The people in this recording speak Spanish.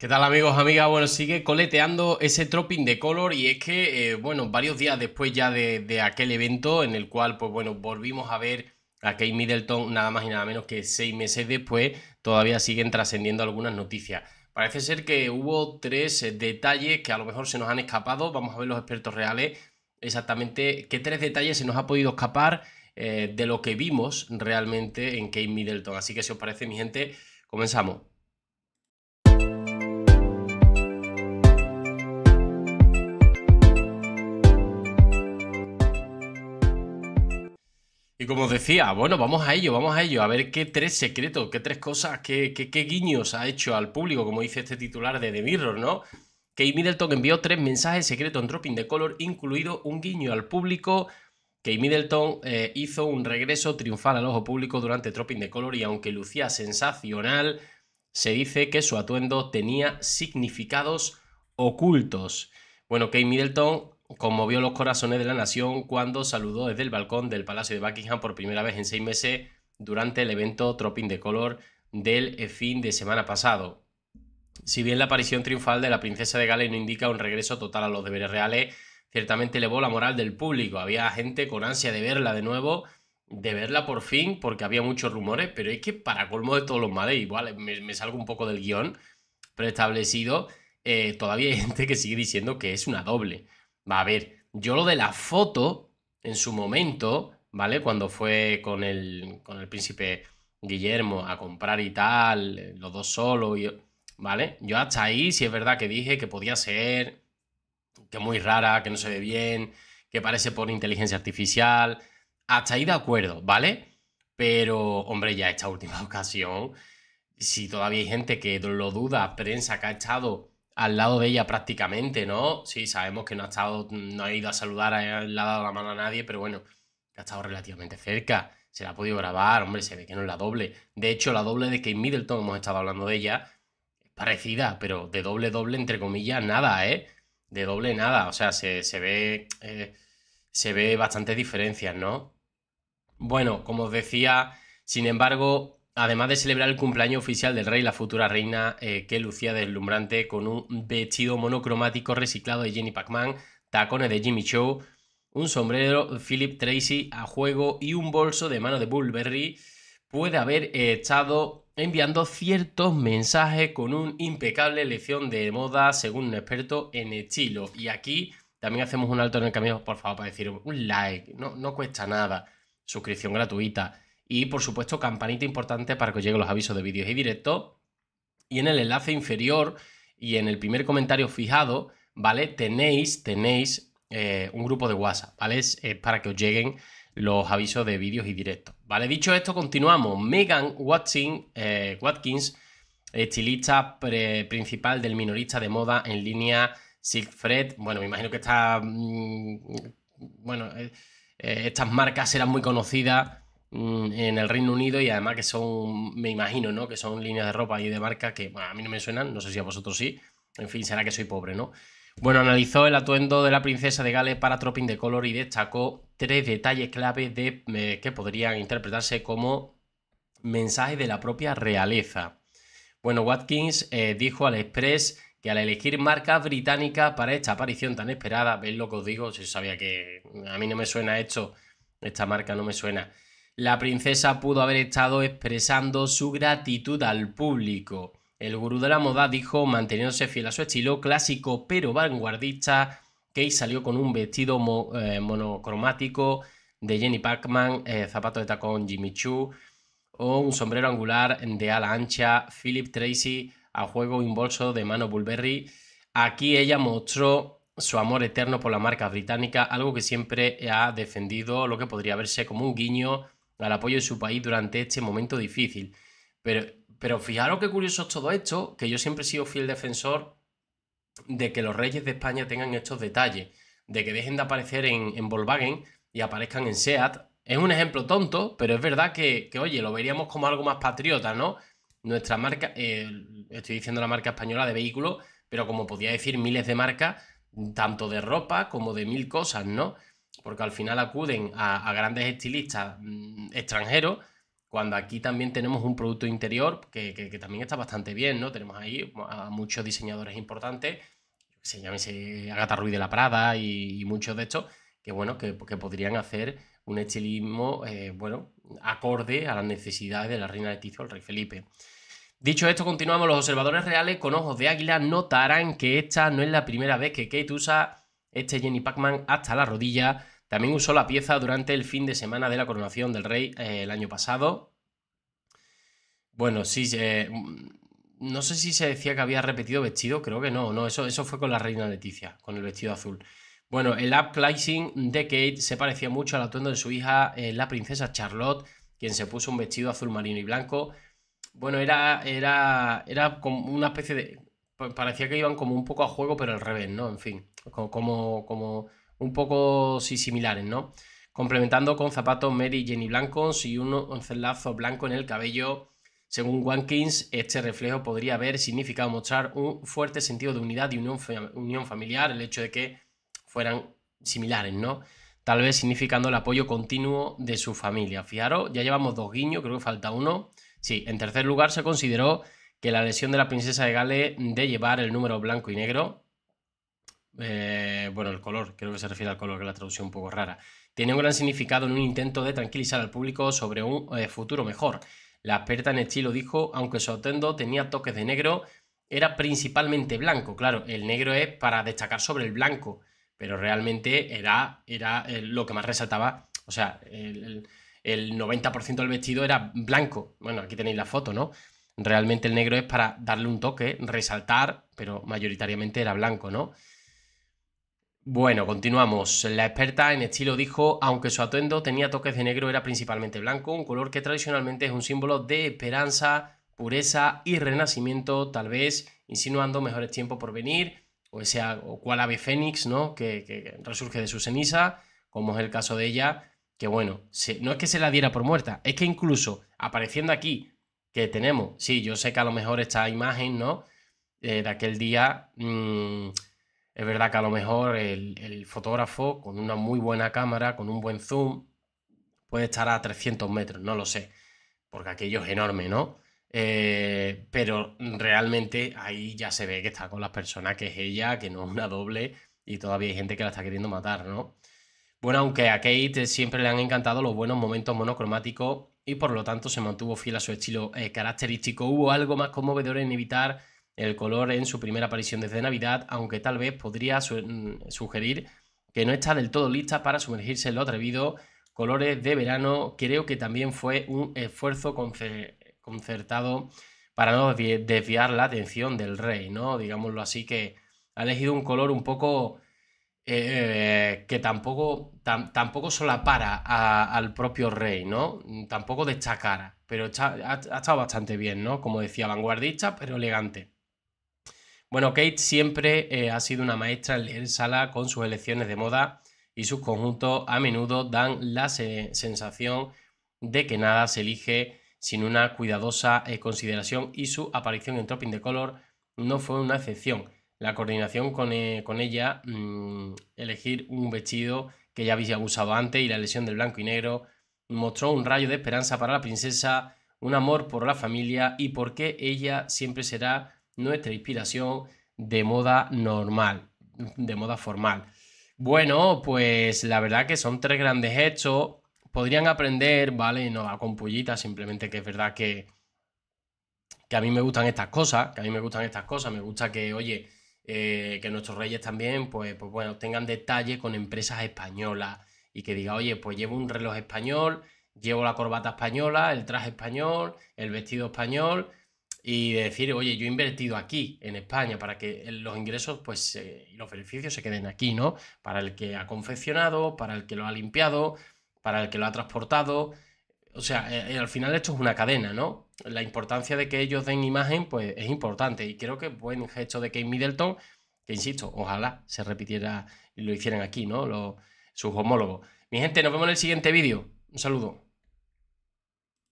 ¿Qué tal amigos, amigas? Bueno, sigue coleteando ese tropping de color y es que, eh, bueno, varios días después ya de, aquel evento en el cual, pues bueno, volvimos a ver a Kate Middleton nada más y nada menos que seis meses después, todavía siguen trascendiendo algunas noticias. Parece ser que hubo tres eh, detalles que a lo mejor se nos han escapado, vamos a ver los expertos reales exactamente qué tres detalles se nos ha podido escapar eh, de lo que vimos realmente en Kate Middleton. Así que si os parece, mi gente, comenzamos. como os decía, bueno, vamos a ello, vamos a ello, a ver qué tres secretos, qué tres cosas, qué, guiños ha hecho al público, como dice este titular de The Mirror, ¿no? Kate Middleton envió tres mensajes secretos en Dropping the Color, incluido un guiño al público. Kate Middleton eh, hizo un regreso triunfal al ojo público durante Dropping the Color y aunque lucía sensacional, se dice que su atuendo tenía significados ocultos. Bueno, Kate Middleton conmovió los corazones de la nación cuando saludó desde el balcón del Palacio de Buckingham por primera vez en seis meses durante el evento Tropping de Color del eh, fin de semana pasado. Si bien la aparición triunfal de la princesa de Gales no indica un regreso total a los deberes reales, ciertamente elevó la moral del público. Había gente con ansia de verla de nuevo, de verla por fin, porque había muchos rumores, pero es que para colmo de todos los males, igual me, salgo un poco del guión preestablecido, eh, todavía hay gente que sigue diciendo que es una doble. Va a ver, yo lo de la foto, en su momento, ¿vale? Cuando fue con el, con el príncipe Guillermo a comprar y tal, eh, los dos solos, ¿vale? Yo hasta ahí, si es verdad que dije que podía ser, que muy rara, que no se ve bien, que parece por inteligencia artificial, hasta ahí de acuerdo, ¿vale? Pero, hombre, ya esta última ocasión, si todavía hay gente que lo duda, prensa que ha estado al lado de ella prácticamente, ¿no? Sí, sabemos que no ha estado, no ha ido a saludar, eh, le ha dado la mano a nadie, pero bueno, ha estado relativamente cerca. Se la ha podido grabar, hombre, se ve que no es la doble. De hecho, la doble de Kate Middleton, hemos estado hablando de ella, es parecida, pero de doble, doble, entre comillas, nada, ¿eh? De doble, nada. O sea, se, ve. Eh, se ve bastantes diferencias, ¿no? Bueno, como os decía, sin embargo, Además de celebrar el cumpleaños oficial del rey, la futura reina eh, que lucía deslumbrante con un vestido monocromático reciclado de Jenny Pac-Man, tacones de Jimmy Choo, un sombrero Philip Tracy a juego y un bolso de mano de Bullberry, puede haber estado enviando ciertos mensajes con una impecable lección de moda según un experto en estilo. Y aquí también hacemos un alto en el camino, por favor, para decir un like, no, no cuesta nada, suscripción gratuita y por supuesto, campanita importante para que os lleguen los avisos de vídeos y directos. Y en el enlace inferior y en el primer comentario fijado, ¿vale? Tenéis, tenéis eh, un grupo de WhatsApp, ¿vale? Es, para que os lleguen los avisos de vídeos y directos. Vale, dicho esto, continuamos. Megan Watson, eh, Watkins, estilista principal del minorista de moda en línea Silkfred. Bueno, me imagino que está mm, bueno, eh, estas marcas serán muy conocidas Mm, en el Reino Unido y además que son, me imagino, ¿no? Que son líneas de ropa y de marca que a mí no me suenan, no sé si a vosotros sí. En fin, será que soy pobre, ¿no? Bueno, analizó el atuendo de la princesa de Gales para Tropping de Color y destacó tres detalles clave de, eh, que podrían interpretarse como mensajes de la propia realeza. Bueno, Watkins eh, dijo al Express que al elegir marca británica para esta aparición tan esperada, ¿ves lo que os digo? Si sabía que a mí no me suena esto, esta marca no me suena. La princesa pudo haber estado expresando su gratitud al público. El gurú de la moda dijo, manteniéndose fiel a su estilo clásico pero vanguardista, que salió con un vestido eh, monocromático de Jenny Pacman, eh, zapato de tacón Jimmy Choo o un sombrero angular de ala ancha Philip Tracy a juego en bolso de mano Bulberry. Aquí ella mostró su amor eterno por la marca británica, algo que siempre ha defendido, lo que podría verse como un guiño al apoyo de su país durante este momento difícil. Pero, pero fijaros qué curioso es todo esto, que yo siempre he sido fiel defensor de que los reyes de España tengan estos detalles, de que dejen de aparecer en, Volkswagen y aparezcan en SEAT. Es un ejemplo tonto, pero es verdad que, oye, lo veríamos como algo más patriota, ¿no? Nuestra marca, estoy diciendo la marca española de vehículos, pero como podía decir miles de marcas, tanto de ropa como de mil cosas, ¿no? porque al final acuden a, grandes estilistas mm, extranjeros, cuando aquí también tenemos un producto interior que, también está bastante bien, ¿no? Tenemos ahí a muchos diseñadores importantes, se llámese Agatha Ruiz de la Prada y, muchos de estos, que bueno, que, podrían hacer un estilismo, eh, bueno, acorde a las necesidades de la reina Leticia o el rey Felipe. Dicho esto, continuamos. Los observadores reales con ojos de águila notarán que esta no es la primera vez que Kate usa este Jenny Pacman hasta la rodilla. También usó la pieza durante el fin de semana de la coronación del rey eh, el año pasado. Bueno, sí, eh, mm, no sé si se decía que había repetido vestido, creo que no, no, eso, eso fue con la reina Leticia, con el vestido azul. Bueno, el uprising de Kate se parecía mucho al atuendo de su hija, eh, la princesa Charlotte, quien se puso un vestido azul marino y blanco. Bueno, era, era, era como una especie de parecía que iban como un poco a juego, pero al revés, ¿no? En fin, como, como un poco sí, similares, ¿no? Complementando con zapatos Mary y Jenny blancos y un lazo blanco en el cabello. Según Wankins, este reflejo podría haber significado mostrar un fuerte sentido de unidad y unión familiar, el hecho de que fueran similares, ¿no? Tal vez significando el apoyo continuo de su familia. Fijaros, ya llevamos dos guiños, creo que falta uno. Sí, en tercer lugar se consideró que la lesión de la princesa de Gales de llevar el número blanco y negro, eh, bueno, el color, creo que se refiere al color, que la traducción un poco rara, tiene un gran significado en un intento de tranquilizar al público sobre un eh, futuro mejor. La experta en estilo dijo, aunque su tenía toques de negro, era principalmente blanco. Claro, el negro es para destacar sobre el blanco, pero realmente era, era eh, lo que más resaltaba. O sea, el, el 90% del vestido era blanco. Bueno, aquí tenéis la foto, ¿no? Realmente el negro es para darle un toque, resaltar, pero mayoritariamente era blanco, ¿no? Bueno, continuamos. La experta en estilo dijo, aunque su atuendo tenía toques de negro, era principalmente blanco, un color que tradicionalmente es un símbolo de esperanza, pureza y renacimiento, tal vez insinuando mejores tiempos por venir, o sea, cual ave fénix, ¿no? Que, resurge de su ceniza, como es el caso de ella, que bueno, no es que se la diera por muerta, es que incluso apareciendo aquí que tenemos. Sí, yo sé que a lo mejor esta imagen, ¿no? Eh, de aquel día, mm, es verdad que a lo mejor el, fotógrafo con una muy buena cámara, con un buen zoom, puede estar a 300 metros, no lo sé, porque aquello es enorme, ¿no? Eh, pero realmente ahí ya se ve que está con las personas, que es ella, que no es una doble, y todavía hay gente que la está queriendo matar, ¿no? Bueno, aunque a Kate siempre le han encantado los buenos momentos monocromáticos y por lo tanto se mantuvo fiel a su estilo eh, característico. Hubo algo más conmovedor en evitar el color en su primera aparición desde Navidad, aunque tal vez podría mm, sugerir que no está del todo lista para sumergirse en lo atrevido. Colores de verano creo que también fue un esfuerzo concertado para no desviar la atención del rey, ¿no? Digámoslo así, que ha elegido un color un poco eh, que tampoco, tampoco solapara al propio rey, ¿no? Tampoco destacara, pero ha, estado bastante bien, ¿no? Como decía, vanguardista, pero elegante. Bueno, Kate siempre eh, ha sido una maestra en sala con sus elecciones de moda y sus conjuntos a menudo dan la sensación de que nada se elige sin una cuidadosa eh, consideración y su aparición en Tropping de Color no fue una excepción la coordinación con, eh, ella, mm, elegir un vestido que ya había usado antes y la lesión del blanco y negro, mostró un rayo de esperanza para la princesa, un amor por la familia y por qué ella siempre será nuestra inspiración de moda normal, de moda formal. Bueno, pues la verdad que son tres grandes hechos. Podrían aprender, ¿vale? No a con simplemente que es verdad que, que a mí me gustan estas cosas, que a mí me gustan estas cosas, me gusta que, oye, eh, que nuestros reyes también, pues, pues bueno, tengan detalle con empresas españolas y que diga, oye, pues llevo un reloj español, llevo la corbata española, el traje español, el vestido español y decir, oye, yo he invertido aquí, en España, para que eh, los ingresos pues, y los beneficios se queden aquí, ¿no? Para el que ha confeccionado, para el que lo ha limpiado, para el que lo ha transportado, o sea, eh, eh, al final esto es una cadena, ¿no? La importancia de que ellos den imagen, pues es importante. Y creo que buen gesto de Kate Middleton, que insisto, ojalá se repitiera y lo hicieran aquí, ¿no? Los, sus homólogos. Mi gente, nos vemos en el siguiente vídeo. Un saludo.